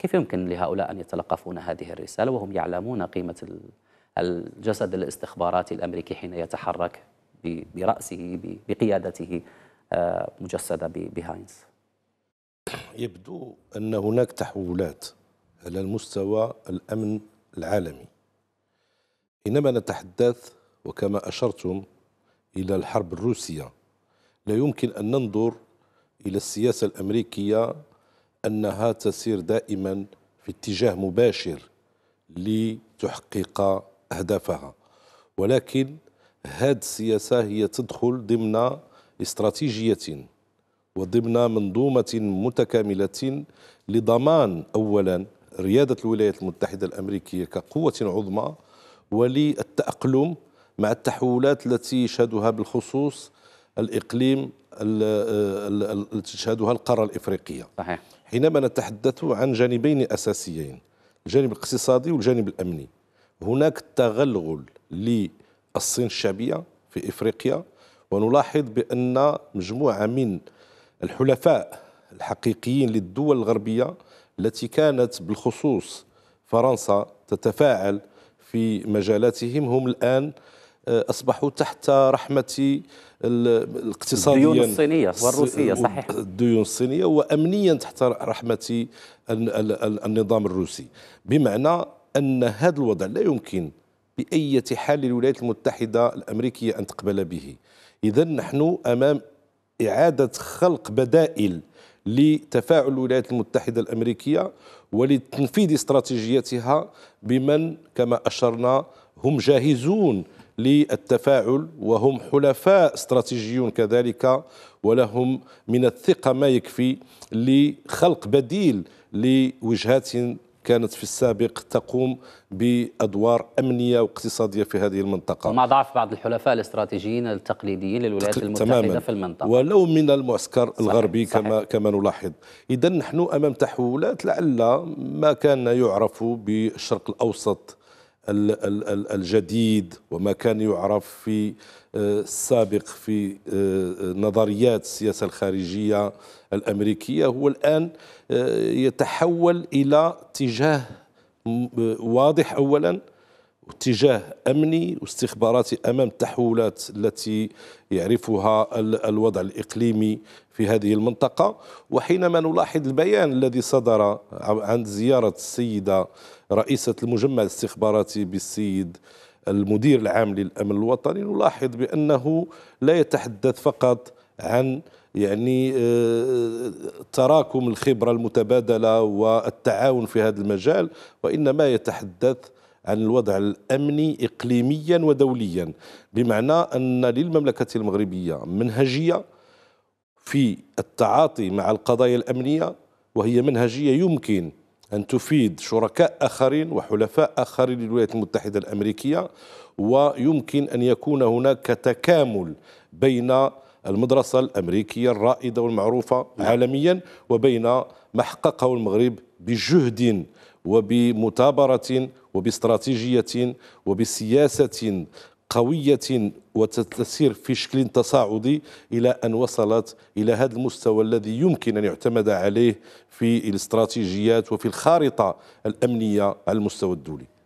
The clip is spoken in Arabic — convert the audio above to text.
كيف يمكن لهؤلاء أن يتلقفون هذه الرسالة وهم يعلمون قيمة الجسد الاستخباراتي الأمريكي حين يتحرك برأسه بقيادته آه، مجسدة بهاينز يبدو أن هناك تحولات على المستوى الأمن العالمي حينما نتحدث وكما أشرتم إلى الحرب الروسية لا يمكن أن ننظر إلى السياسة الأمريكية أنها تسير دائما في اتجاه مباشر لتحقيق أهدافها ولكن هذه السياسة هي تدخل ضمن استراتيجية وضمن منظومة متكاملة لضمان أولا ريادة الولايات المتحدة الأمريكية كقوة عظمى وللتأقلم مع التحولات التي يشهدها بالخصوص الإقليم التي تشهدها القارة الإفريقية صحيح. حينما نتحدث عن جانبين أساسيين الجانب الاقتصادي والجانب الأمني هناك تغلغل للصين الشعبية في إفريقيا ونلاحظ بأن مجموعة من الحلفاء الحقيقيين للدول الغربية التي كانت بالخصوص فرنسا تتفاعل في مجالاتهم هم الآن آه، اصبحوا تحت رحمه الاقتصاديه الديون الصينيه والروسيه صحيح الديون الصينيه وامنيا تحت رحمه النظام الروسي بمعنى ان هذا الوضع لا يمكن باي حال للولايات المتحده الامريكيه ان تقبل به اذا نحن امام اعاده خلق بدائل لتفاعل الولايات المتحده الامريكيه ولتنفيذ استراتيجيتها بمن كما اشرنا هم جاهزون للتفاعل وهم حلفاء استراتيجيون كذلك ولهم من الثقة ما يكفي لخلق بديل لوجهات كانت في السابق تقوم بادوار امنيه واقتصاديه في هذه المنطقه. مع ضعف بعض الحلفاء الاستراتيجيين التقليديين للولايات المتحده تماماً. في المنطقه. ولو من المعسكر صحيح. الغربي صحيح. كما كما نلاحظ. اذا نحن امام تحولات لعل ما كان يعرف بالشرق الاوسط الجديد وما كان يعرف في آه، السابق في آه، نظريات السياسة الخارجية الأمريكية هو الآن آه، يتحول إلى اتجاه واضح أولا اتجاه امني واستخباراتي امام التحولات التي يعرفها الوضع الاقليمي في هذه المنطقه وحينما نلاحظ البيان الذي صدر عند زياره السيده رئيسه المجمع الاستخباراتي بالسيد المدير العام للامن الوطني نلاحظ بانه لا يتحدث فقط عن يعني آه، تراكم الخبره المتبادله والتعاون في هذا المجال وانما يتحدث عن الوضع الامني اقليميا ودوليا بمعنى ان للمملكه المغربيه منهجيه في التعاطي مع القضايا الامنيه وهي منهجيه يمكن أن تفيد شركاء آخرين وحلفاء آخرين للولايات المتحدة الأمريكية ويمكن أن يكون هناك تكامل بين المدرسة الأمريكية الرائدة والمعروفة عالميا وبين ما حققه المغرب بجهد وبمثابرة وباستراتيجية وبسياسة قوية وتسير في شكل تصاعدي إلى أن وصلت إلى هذا المستوى الذي يمكن أن يعتمد عليه في الاستراتيجيات وفي الخارطة الأمنية على المستوى الدولي